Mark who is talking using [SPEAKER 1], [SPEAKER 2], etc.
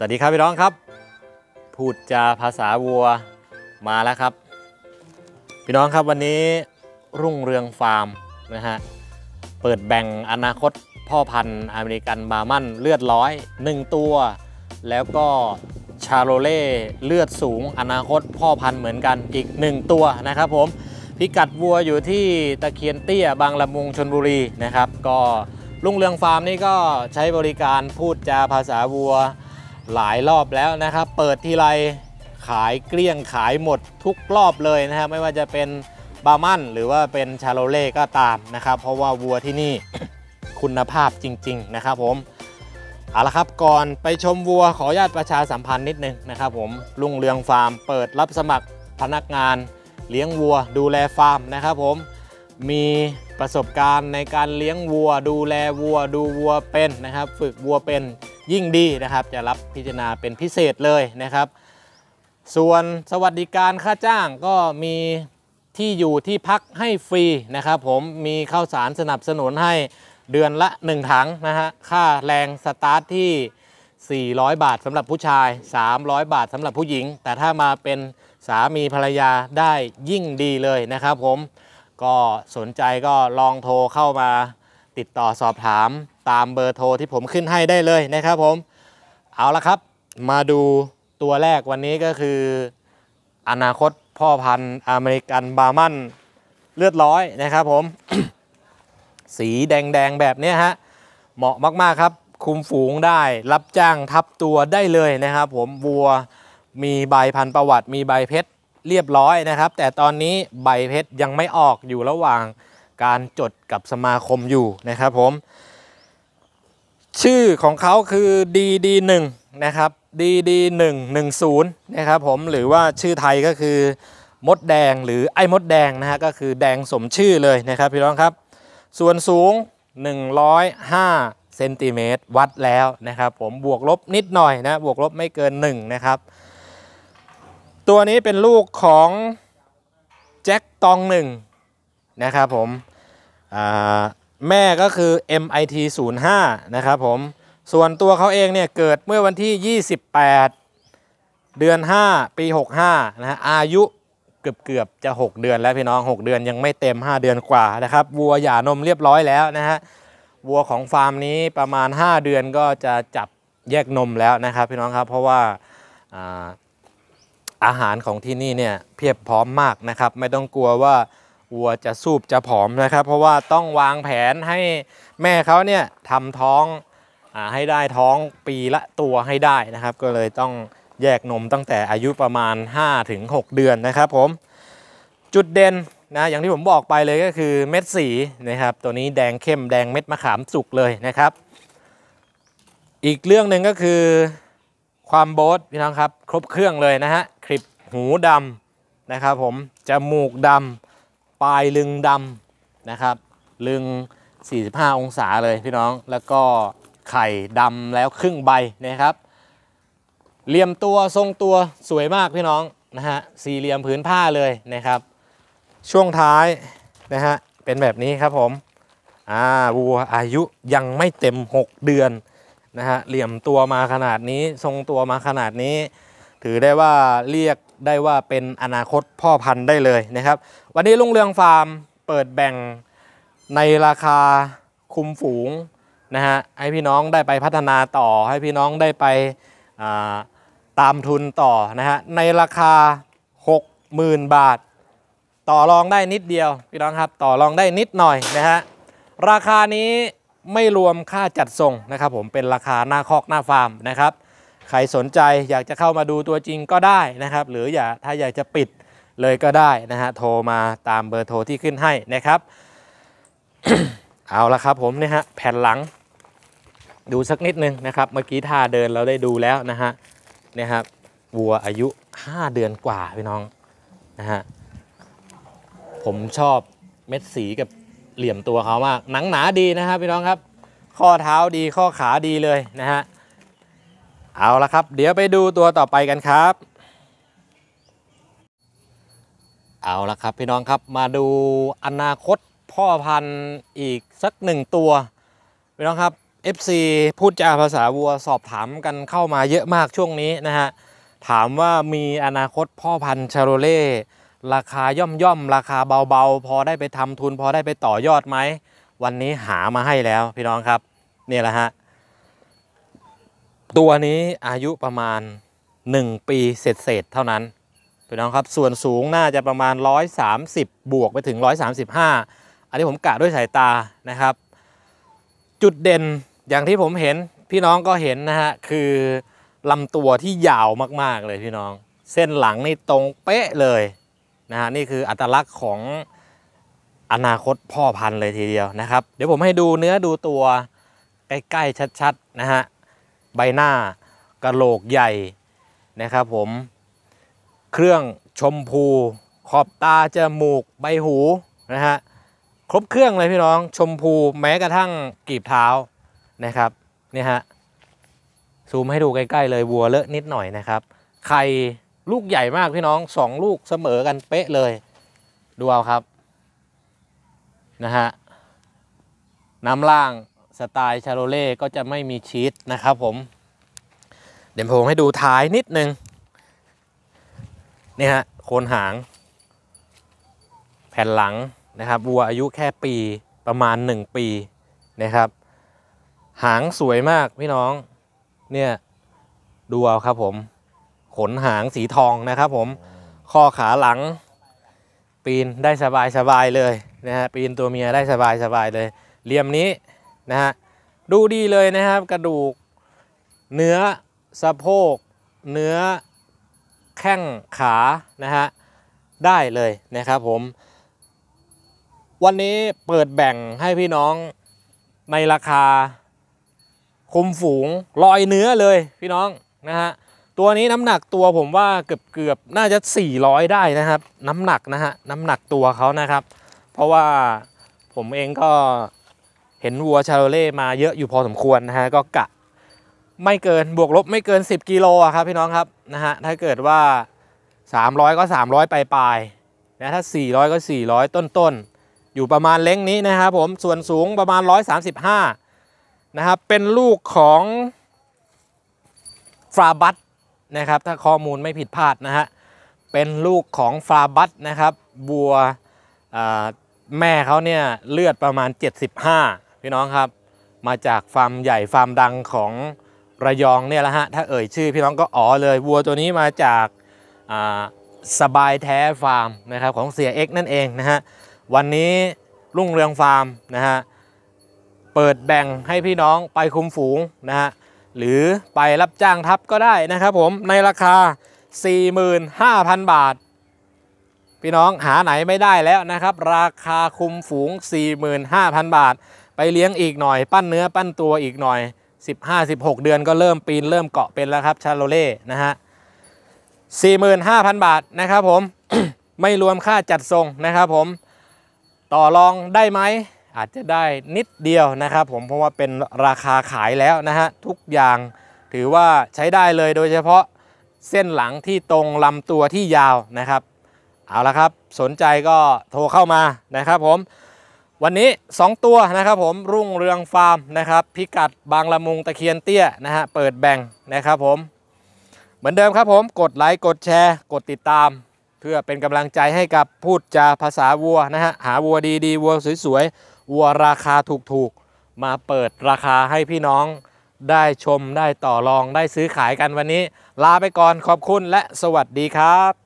[SPEAKER 1] สวัสดีครับ พี่น้องครับพูดจาภาษาวัวมาแล้วครับพี่น้องครับวันนี้ รุ่งเรืองฟาร์มนะฮะเปิดแบ่งอนาคตพ่อพันธุ์อเมริกันบามั่นเลือดร้อย1ตัว แล้วก็ชาโรเล่เลือดสูงอนาคตพ่อพันธุ์เหมือนกันอีก 1 ตัวนะครับผมพิกัดวัวอยู่ที่ตะเคียนเตี้ยบางละมุงชนบุรีนะครับ ก็รุ่งเรืองฟาร์มนี่ก็ใช้บริการพูดจาภาษาวัวหลายรอบแล้วนะครับเปิดทีไรขายเกลี้ยงขายหมดทุกรอบเลยนะครับไม่ว่าจะเป็น บามันหรือว่าเป็นชาโลเล่ก็ตามนะครับเพราะว่าวัวที่นี่คุณภาพจริงๆนะครับผมเอาละครับก่อนไปชมวัวขออนุญาตประชาสัมพันธ์นิดนึงนะครับ ผมลุงเรืองฟาร์มเปิดรับสมัครพนักงาน เลี้ยงวัว ดูแลฟาร์มนะครับผมมีประสบการณ์ในการเลี้ยงวัว ดูแลวัว ดูวัวเป็นนะครับ ฝึกวัวเป็นยิ่งดีนะครับจะรับพิจารณาเป็นพิเศษเลยนะครับ ส่วนสวัสดิการค่าจ้างก็มีที่อยู่ที่พักให้ฟรีนะครับผมมีข้าวสารสนับสนุนให้เดือนละ 1 ถังนะฮะค่าแรงสตาร์ทที่400 บาทสำหรับผู้ชาย 300 บาทสำหรับผู้หญิง แต่ถ้ามาเป็นสามีภรรยาได้ยิ่งดีเลยนะครับผมก็สนใจก็ลองโทรเข้ามาติดต่อสอบถามตามเบอร์โทรที่ผมขึ้นให้ได้เลยนะครับผมเอาละครับ มาดูตัวแรกวันนี้ก็คือ อนาคตพ่อพันธุ์อเมริกันบาร์มันเลือดร้อยนะครับผมสีแดงแดงแบบนี้ฮะเหมาะมากๆครับ คุมฝูงได้รับจ้างทับตัวได้เลยนะครับผมวัวมีใบพันประวัติมีใบเพชรเรียบร้อยนะครับ แต่ตอนนี้ใบเพชรยังไม่ออกอยู่ระหว่างการจดกับสมาคมอยู่นะครับผม ชื่อของเขาคือ DD1 นะครับ DD110 นะครับผมหรือว่าชื่อไทยก็คือ มดแดงหรือไอ้มดแดงนะฮะก็คือแดงสมชื่อเลยนะครับพี่น้องครับ ส่วนสูง 105เซนติเมตรวัดแล้วนะครับผมบวกลบนิดหน่อยนะบวกลบไม่เกิน1นะครับตัวนี้เป็นลูกของแจ็คตองหนึ่งนะครับผมแม่ก็คือ MIT 05นะครับผมส่วนตัวเขาเองเนี่ยเกิดเมื่อวันที่ 28 เดือน 5 ปี 65นะฮะอายุเกือบเกือบจะ 6 เดือนแล้วพี่น้อง 6 เดือนยังไม่เต็ม 5 เดือนกว่านะครับวัวหย่านมเรียบร้อยแล้วนะฮะวัวของฟาร์มนี้ประมาณ 5 เดือนก็จะจับแยกนมแล้วนะครับพี่น้องครับเพราะว่าอาอาหารของที่นี่เนี่ยเพียบพร้อมมากนะครับไม่ต้องกลัวว่าวัวจะสูบจะผอมนะครับ เพราะว่าต้องวางแผนให้แม่เขาเนี่ยทำท้องอให้ได้ท้องปีละตัวให้ได้นะครับ ก็เลยต้องแยกนมตั้งแต่อายุประมาณ 5-6 เดือนนะครับผมจุดเด่นนะอย่างที่ผมบอกไปเลยก็คือเม็ดสีนะครับตัวนี้แดงเข้มแดงเม็ดมะขามสุกเลยนะครับ อีกเรื่องหนึ่งก็คือความโบสพี่น้องครับครบเครื่องเลยนะฮะคลิปหูดำนะครับผมจมูกดำปลายลึงดำนะครับลึง 45 องศาเลยพี่น้อง แล้วก็ไข่ดำแล้วครึ่งใบนะครับ เหลี่ยมตัวทรงตัวสวยมากพี่น้องนะฮะสี่เหลี่ยมผืนผ้าเลยนะครับ ช่วงท้ายนะฮะเป็นแบบนี้ครับผมอ่าวัวอายุยังไม่เต็ม 6 เดือนนะฮะเหลี่ยมตัวมาขนาดนี้ทรงตัวมาขนาดนี้ ถือได้ว่าเรียกได้ว่าเป็นอนาคตพ่อพันธุ์ได้เลยนะครับ วันนี้ลุงเรืองฟาร์มเปิดแบ่งในราคาคุมฝูงนะฮะให้พี่น้องได้ไปพัฒนาต่อให้พี่น้องได้ไปตามทุนต่อนะฮะในราคา60,000บาท ต่อรองได้นิดเดียว พี่น้องครับต่อรองได้นิดหน่อยนะฮะราคานี้ไม่รวมค่าจัดส่งนะครับ ผมเป็นราคาหน้าคอกหน้าฟาร์มนะครับใครสนใจอยากจะเข้ามาดูตัวจริงก็ได้นะครับ หรืออย่าถ้าอยากจะปิดเลยก็ได้นะฮะโทรมาตามเบอร์โทรที่ขึ้นให้นะครับเอาละครับผมนะฮะแผ่นหลัง ดูสักนิดนึงนะครับเมื่อกี้ท่าเดินเราได้ดูแล้วนะฮะนะครับวัวอายุ 5 เดือนกว่าพี่น้องนะฮะผมชอบเม็ดสีกับเหลี่ยมตัวเขามากหนังหนาดีนะครับพี่น้องครับข้อเท้าดีข้อขาดีเลยนะฮะเอาละครับ เดี๋ยวไปดูตัวต่อไปกันครับ เอาละครับพี่น้องครับมาดูอนาคตพ่อพันธุ์อีกสักหนึ่งตัว พี่น้องครับ FC พูดจาภาษาวัวสอบถามกันเข้ามาเยอะมากช่วงนี้นะฮะถามว่ามีอนาคตพ่อพันธุ์ชาโรเล่ราคาย่อมย่อมราคาเบาๆ พอได้ไปทำทุนพอได้ไปต่อยอดไหมวันนี้หามาให้แล้วพี่น้องครับนี่แหละฮะตัวนี้อายุประมาณ 1 ปีเศษเศษเท่านั้นพี่น้องครับส่วนสูงน่าจะประมาณ 130 บวกไปถึง 135 อันนี้ผมกะด้วยสายตานะครับ จุดเด่นอย่างที่ผมเห็นพี่น้องก็เห็นนะฮะคือลำตัวที่ยาวมากๆเลยพี่น้อง เส้นหลังนี่ตรงเป๊ะเลยนะฮะนี่คืออัตลักษณ์ของอนาคตพ่อพันธุ์เลยทีเดียวนะครับ เดี๋ยวผมให้ดูเนื้อดูตัว ใกล้ๆชัด ๆ นะฮะใบหน้ากระโหลกใหญ่นะครับผม เครื่องชมพูขอบตาจมูกใบหูนะฮะครบเครื่องเลยพี่น้องชมพูแม้กระทั่งกีบเท้านะครับนี่ฮะซูมให้ดูใกล้ ๆ เลยวัวเลอะนิดหน่อยนะครับไข่ลูกใหญ่มากพี่น้องสองลูกเสมอกันเป๊ะเลยดูเอาครับนะฮะน้ำล่างสไตล์ชาโรเล่ก็จะไม่มีชีสนะครับผม เดี๋ยวผมให้ดูท้ายนิดนึงนี่ฮะโคนหางแผ่นหลังนะครับวัวอายุแค่ปีประมาณ 1 ปีนะครับ หางสวยมากพี่น้องเนี่ยดูเอาครับผม ขนหางสีทองนะครับผมข้อขาหลัง ปีนได้สบายสบายเลยนะฮะปีนตัวเมียได้สบายสบายเลยเหลี่ยมนี้นะฮะดูดีเลยนะครับ กระดูกเนื้อสะโพก เนื้อแข้งขานะฮะได้เลยนะครับผม วันนี้เปิดแบ่งให้พี่น้องในราคาคุมฝูงลอยเนื้อเลยพี่น้องนะฮะตัวนี้น้ำหนักตัว ผมว่าเกือบเกือบน่าจะ400ได้นะครับน้ำหนักนะฮะน้ำหนักตัวเขานะครับเพราะว่าผมเองก็เห็นวัวชาโลเล่มาเยอะอยู่พอสมควรนะฮะก็กะไม่เกินบวกลบไม่เกิน 10กิโลครับพี่น้องครับนะฮะถ้าเกิดว่า 300 ก็ 300ปลายปลายนะถ้า 400 ก็ 400 ต้นต้นอยู่ประมาณเล้งนี้นะครับผมส่วนสูงประมาณ 135นะครับเป็นลูกของ ฟราบัตนะครับถ้าข้อมูลไม่ผิดพลาดนะฮะเป็นลูกของฟราบัตนะครับบัวแม่เขาเนี่ยเลือดประมาณ 75พี่น้องครับ มาจากฟาร์มใหญ่ฟาร์มดังของระยองเนี่ยแหละฮะ ถ้าเอ่ยชื่อพี่น้องก็อ๋อเลยวัวตัวนี้มาจากสบายแท้ฟาร์มนะครับของเสียเอ็กนั่นเองนะฮะ วันนี้รุ่งเรืองฟาร์มนะฮะเปิดแบ่งให้พี่น้องไปคุมฝูงนะฮะหรือไปรับจ้างทับก็ได้นะครับผมในราคา 45,000 บาท พี่น้องหาไหนไม่ได้แล้วนะครับ ราคาคุมฝูง 45,000 บาทไปเลี้ยงอีกหน่อย ปั้นเนื้อปั้นตัวอีกหน่อย 15-16 เดือนก็เริ่มปีนเริ่มเกาะเป็นแล้วครับชาโลเล่นะฮะ45,000 บาทนะครับผมไม่รวมค่าจัดทรงนะครับผมต่อรองได้ไหม อาจจะได้นิดเดียวนะครับผมเพราะว่าเป็นราคาขายแล้วนะฮะทุกอย่างถือว่าใช้ได้เลยโดยเฉพาะเส้นหลังที่ตรงลำตัวที่ยาวนะครับเอาละครับ สนใจก็โทรเข้ามานะครับ ผมวันนี้ 2 ตัวนะครับผมรุ่งเรืองฟาร์มนะครับ พิกัดบางละมุงตะเคียนเตี้ยนะฮะเปิดแบ่งนะครับผมเหมือนเดิมครับผมกดไลค์ กดแชร์ กดติดตาม เพื่อเป็นกำลังใจให้กับพูดจาภาษาวัวนะฮะหาวัวดีดีวัวสวยๆวัวราคาถูกๆ มาเปิดราคาให้พี่น้องได้ชมได้ต่อรองได้ซื้อขายกันวันนี้ ลาไปก่อน ขอบคุณและสวัสดีครับ